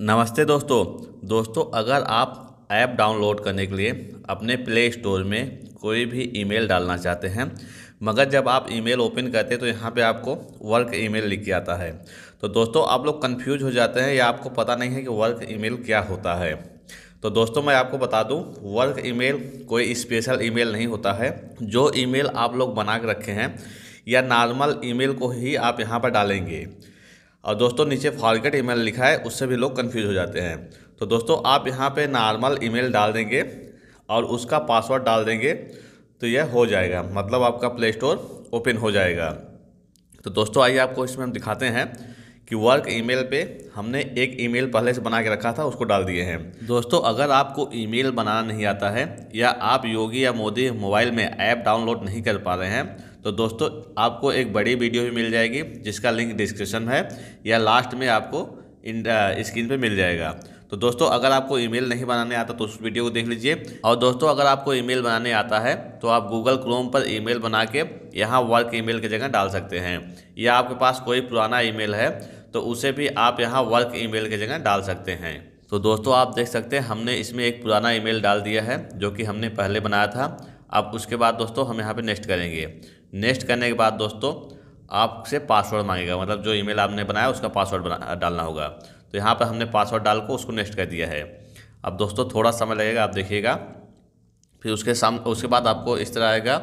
नमस्ते दोस्तों दोस्तों अगर आप ऐप डाउनलोड करने के लिए अपने प्ले स्टोर में कोई भी ईमेल डालना चाहते हैं मगर जब आप ईमेल ओपन करते हैं तो यहाँ पे आपको वर्क ईमेल लिख के आता है तो दोस्तों आप लोग कंफ्यूज हो जाते हैं या आपको पता नहीं है कि वर्क ईमेल क्या होता है तो दोस्तों मैं आपको बता दूं वर्क ईमेल कोई स्पेशल ईमेल नहीं होता है जो ईमेल आप लोग बना के रखे हैं या नॉर्मल ईमेल को ही आप यहाँ पर डालेंगे और दोस्तों नीचे फॉरगेट ईमेल लिखा है उससे भी लोग कन्फ्यूज़ हो जाते हैं तो दोस्तों आप यहाँ पे नॉर्मल ईमेल डाल देंगे और उसका पासवर्ड डाल देंगे तो यह हो जाएगा मतलब आपका प्ले स्टोर ओपन हो जाएगा तो दोस्तों आइए आपको इसमें हम दिखाते हैं कि वर्क ईमेल पे हमने एक ईमेल पहले से बना के रखा था उसको डाल दिए हैं दोस्तों अगर आपको ईमेल बनाना नहीं आता है या आप योगी या मोदी मोबाइल में ऐप डाउनलोड नहीं कर पा रहे हैं तो दोस्तों आपको एक बड़ी वीडियो भी मिल जाएगी जिसका लिंक डिस्क्रिप्शन है या लास्ट में आपको इन स्क्रीन पे मिल जाएगा तो दोस्तों अगर आपको ईमेल नहीं बनाने आता तो उस वीडियो को देख लीजिए और दोस्तों अगर आपको ईमेल बनाने आता है तो आप गूगल क्रोम पर ईमेल बना के यहाँ वर्क ईमेल की जगह डाल सकते हैं या आपके पास कोई पुराना ईमेल है तो उसे भी आप यहाँ वर्क ईमेल की जगह डाल सकते हैं तो दोस्तों आप देख सकते हैं हमने इसमें एक पुराना ईमेल डाल दिया है जो कि हमने पहले बनाया था अब उसके बाद दोस्तों हम यहाँ पर नेक्स्ट करेंगे नेक्स्ट करने के बाद दोस्तों आपसे पासवर्ड मांगेगा मतलब जो ईमेल आपने बनाया उसका पासवर्ड बना डालना होगा तो यहाँ पर हमने पासवर्ड डाल को उसको नेक्स्ट कर दिया है अब दोस्तों थोड़ा समय लगेगा आप देखिएगा फिर उसके साम उसके बाद आपको इस तरह आएगा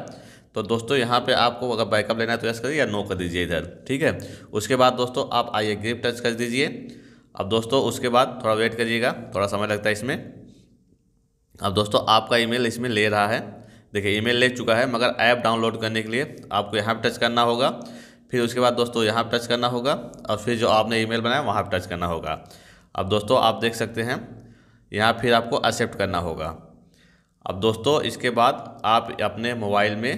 तो दोस्तों यहाँ पे आपको अगर बैकअप लेना है तो यस करिए या नो कर दीजिए इधर ठीक है उसके बाद दोस्तों आप आइए ग्रिप टच कर दीजिए अब दोस्तों उसके बाद थोड़ा वेट करिएगा थोड़ा समय लगता है इसमें अब दोस्तों आपका ईमेल इसमें ले रहा है देखिए ईमेल ले चुका है मगर ऐप डाउनलोड करने के लिए आपको यहाँ पर टच करना होगा फिर उसके बाद दोस्तों यहाँ पर टच करना होगा और फिर जो आपने ईमेल बनाया वहाँ पर टच करना होगा अब दोस्तों आप देख सकते हैं यहाँ फिर आपको एक्सेप्ट करना होगा अब दोस्तों इसके बाद आप अपने मोबाइल में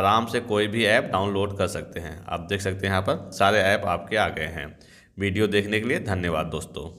आराम से कोई भी ऐप डाउनलोड कर सकते हैं आप देख सकते हैं यहाँ पर सारे ऐप आपके आ गए हैं वीडियो देखने के लिए धन्यवाद दोस्तों